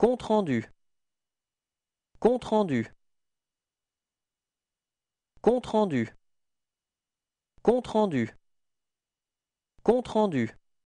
Compte rendu. Compte rendu. Compte rendu. Compte rendu. Compte rendu.